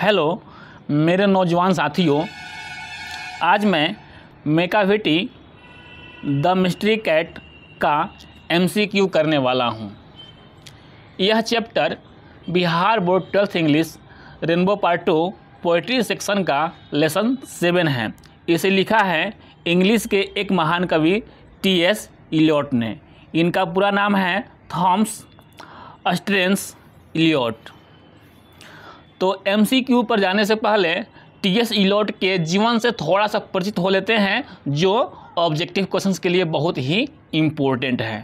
Hello मेरे नौजवान साथियों आज मैं मेकावेटी द मिस्ट्री कैट का एमसीक्यू करने वाला हूं। यह chapter Bihar board twelfth English rainbow part two poetry section का लेसन सेवन है इसे लिखा है इंग्लिश के एक महान कवि टी एस इलियोट ने इनका पूरा नाम है थॉम्स अस्ट्रेंस इलियोट तो एम पर जाने से पहले टी एस इलोट के जीवन से थोड़ा सा परिचित हो लेते हैं जो ऑब्जेक्टिव क्वेश्चंस के लिए बहुत ही इम्पोर्टेंट है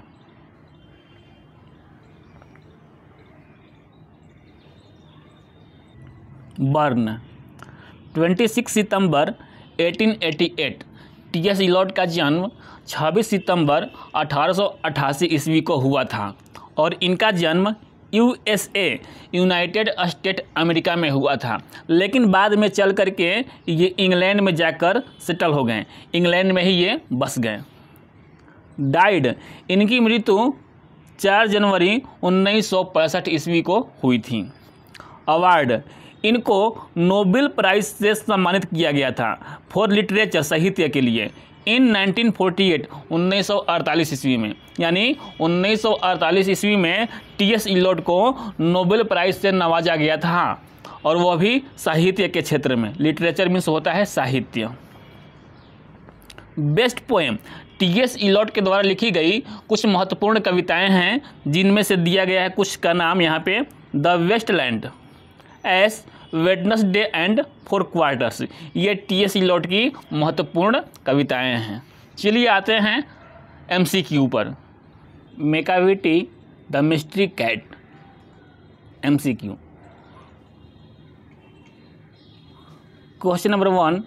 बर्न 26 सितंबर 1888 टी एस का जन्म 26 सितंबर 1888 ईस्वी को हुआ था और इनका जन्म यूएसए यूनाइटेड स्टेट अमेरिका में हुआ था लेकिन बाद में चल करके ये इंग्लैंड में जाकर सेटल हो गए इंग्लैंड में ही ये बस गए डाइड इनकी मृत्यु 4 जनवरी उन्नीस ईस्वी को हुई थी अवार्ड इनको नोबेल प्राइज से सम्मानित किया गया था फॉर लिटरेचर साहित्य के लिए इन 1948 1948 ईस्वी में यानी 1948 ईस्वी में टी एस इलोट को नोबेल प्राइज से नवाजा गया था और वह भी साहित्य के क्षेत्र में लिटरेचर मीन्स होता है साहित्य best poem T S Eliot के द्वारा लिखी गई कुछ महत्वपूर्ण कविताएं हैं जिनमें से दिया गया है कुछ का नाम यहाँ पे the waste land Ash Wednesday and four quartets ये टी एस इलोट की महत्वपूर्ण कविताएं हैं चलिए आते हैं एम सी क्यू पर Macavity the mystery cat M C Q question number one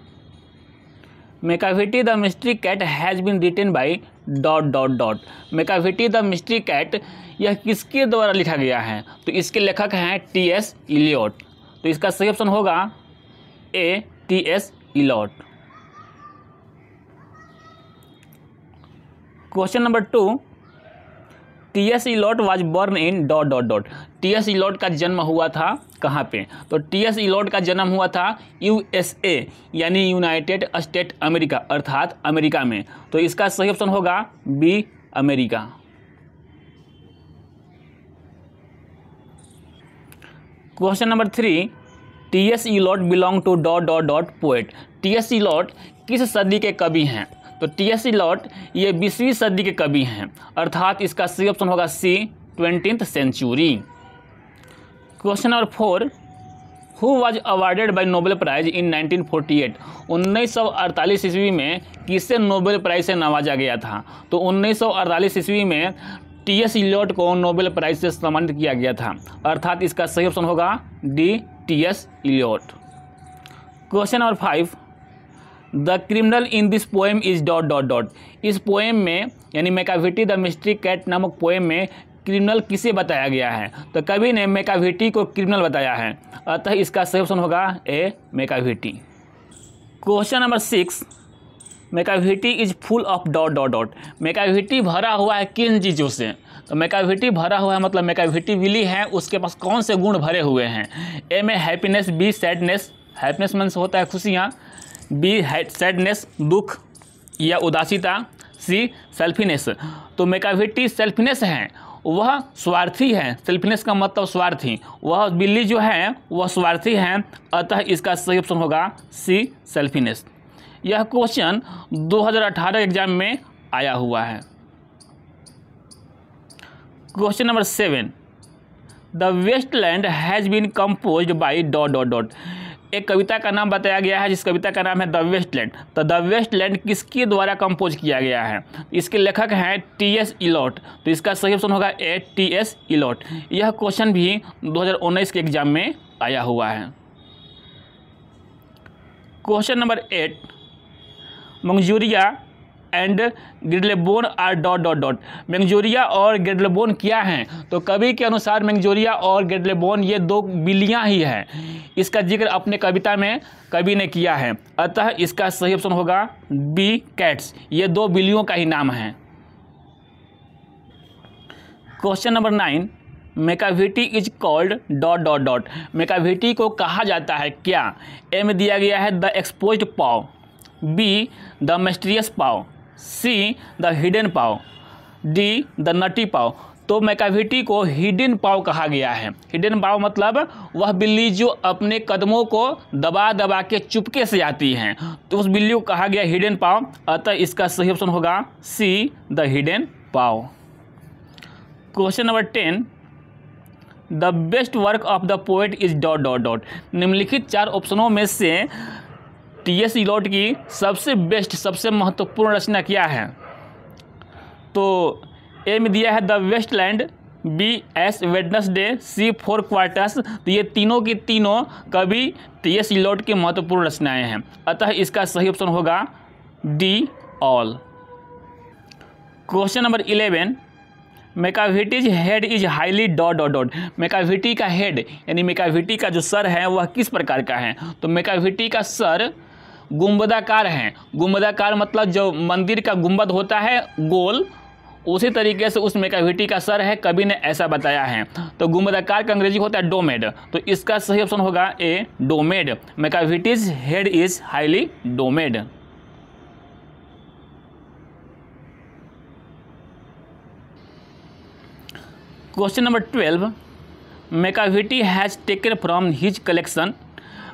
Macavity the mystery cat has been written by dot dot dot Macavity the mystery cat यह किसके द्वारा लिखा गया है तो इसके लेखक हैं टी एस इलियोट तो इसका सही ऑप्शन होगा A T S Eliot question number two T S Eliot was born in dot dot dot T S Eliot का जन्म हुआ था कहाँ पे तो टी एस इलॉट का जन्म हुआ था यू ए यानी यूनाइटेड स्टेट अमेरिका अर्थात अमेरिका में तो इसका सही ऑप्शन होगा B America question number three T S Eliot belong to dot dot dot poet T S Eliot किस सदी के कवि हैं तो टी एस इलॉट ये बीसवीं सदी के कवि हैं अर्थात इसका सी ऑप्शन होगा C twenty century question number four who was awarded by Nobel prize in 1948 अड़तालीस ईस्वी में किसे नोबेल प्राइज से नवाजा गया था तो 1948 ईस्वी में टी एस इलियट को नोबेल प्राइज से सम्मानित किया गया था अर्थात इसका सही ऑप्शन होगा D T S Eliot question number five the criminal in this poem is dot dot dot इस पोएम में यानी मेकाविटी द मिस्ट्री कैट नामक पोएम में क्रिमिनल किसे बताया गया है तो कवि ने मेकाविटी को क्रिमिनल बताया है अतः इसका सही ऑप्शन होगा A Macavity question number six Macavity is full of dot dot dot Macavity भरा हुआ है किन चीज़ों से तो मेकाविटी भरा हुआ है मतलब मेकाविटी विली है उसके पास कौन से गुण भरे हुए हैं ए में हैप्पीनेस बी सैडनेस हैप्पीनेस मन होता है खुशियाँ बी है सैडनेस दुख या उदासीता सी सेल्फीनेस तो मेकाविटी सेल्फीनेस है वह स्वार्थी है सेल्फीनेस का मतलब स्वार्थी वह बिल्ली जो है वह स्वार्थी है अतः इसका सही ऑप्शन होगा सी सेल्फीनेस यह क्वेश्चन 2018 एग्जाम में आया हुआ है question number seven the waste land has been compose by dot dot dot एक कविता का नाम बताया गया है जिस कविता का नाम है द वेस्ट लैंड तो द वेस्ट लैंड किसके द्वारा कंपोज किया गया है इसके लेखक हैं टी एस इलॉट तो इसका सही ऑप्शन होगा ए टी एस इलॉट यह क्वेश्चन भी 2019 के एग्जाम में आया हुआ है question number eight Mungojerrie and Griddlebone are dot dot dot Mungojerrie और गिडलेबोन क्या हैं तो कवि के अनुसार मैंगजोरिया और गिडलेबोन ये दो बिल्लियाँ ही हैं इसका जिक्र अपने कविता में कवि ने किया है अतः इसका सही ऑप्शन होगा बी कैट्स ये दो बिल्लियों का ही नाम है question number nine Macavity is called dot dot dot Macavity को कहा जाता है क्या ए में दिया गया है the expose paw B the mysterious paw C the hidden paw D the nutty paw तो मैकाविटी को हिडन पाव कहा गया है हिडन पाव मतलब वह बिल्ली जो अपने कदमों को दबा दबा के चुपके से आती हैं तो उस बिल्ली को कहा गया हिडन पाव अतः इसका सही ऑप्शन होगा C the hidden paw question number ten the best work of the poet is dot dot dot निम्नलिखित चार ऑप्शनों में से टी एस इलोट की सबसे बेस्ट सबसे महत्वपूर्ण रचना क्या है तो ए में दिया है the waste land B Ash Wednesday C four quartets तो ये तीनों की तीनों कवि टी एस इलोट की महत्वपूर्ण रचनाएं हैं अतः इसका सही ऑप्शन होगा D all question number eleven Macavity's head is highly dot dot dot Macavity का हेड यानी मेकाविटी का जो सर है वह किस प्रकार का है तो मेकाविटी का सर गुम्बदाकार हैं गुम्बदाकार मतलब जो मंदिर का गुम्बद होता है गोल उसी तरीके से उस मेकाविटी का सर है कभी ने ऐसा बताया है तो गुम्बदाकार का अंग्रेजी होता है डोमेड तो इसका सही ऑप्शन होगा A domed Macavity's head is highly domed question number twelve Macavity has taken from his collection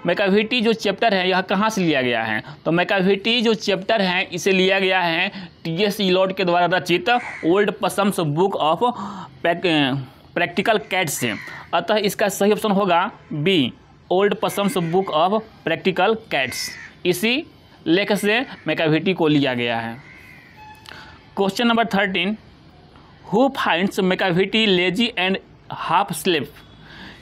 Macavity जो चैप्टर है यह कहाँ से लिया गया है तो मैकाविटी जो चैप्टर है इसे लिया गया है टी एस इलॉट के द्वारा रचित old possum's book of practical cat से अतः इसका सही ऑप्शन होगा B old possum's book of practical cats इसी लेख से मैकाविटी को लिया गया है question number thirteen who finds Macavity lazy and half asleep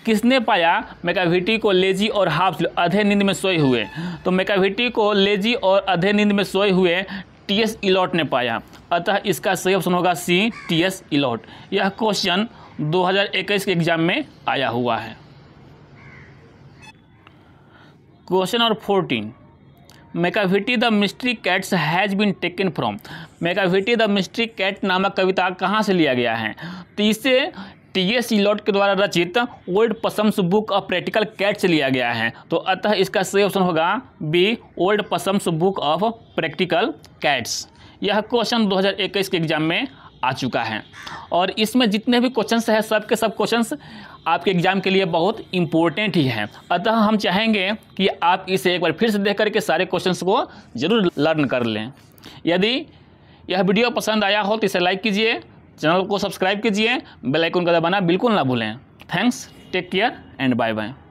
किसने पाया मेकाविटी को लेजी और हाफ अधे नींद में सोए हुए तो मेकाविटी को लेजी और अधे नींद में सोए हुए टी एस इलॉट ने पाया अतः इसका सही ऑप्शन होगा सी टी एस इलॉट यह क्वेश्चन 2021 के एग्जाम में आया हुआ है question number fourteen Macavity the mystery cats has been taken from Macavity the mystery cat नामक कविता कहाँ से लिया गया है तो इसे टी एस लॉट के द्वारा रचित old possum's book of practical cats लिया गया है तो अतः इसका सही ऑप्शन होगा B old possum's book of practical cats यह क्वेश्चन 2021 के एग्जाम में आ चुका है और इसमें जितने भी क्वेश्चन हैं सब के सब क्वेश्चंस आपके एग्ज़ाम के लिए बहुत इंपॉर्टेंट ही हैं अतः हम चाहेंगे कि आप इसे एक बार फिर से देख करके सारे क्वेश्चंस को ज़रूर लर्न कर लें यदि यह वीडियो पसंद आया हो तो इसे लाइक कीजिए चैनल को सब्सक्राइब कीजिए बेल आइकन का दबाना बिल्कुल ना भूलें thanks take care and bye bye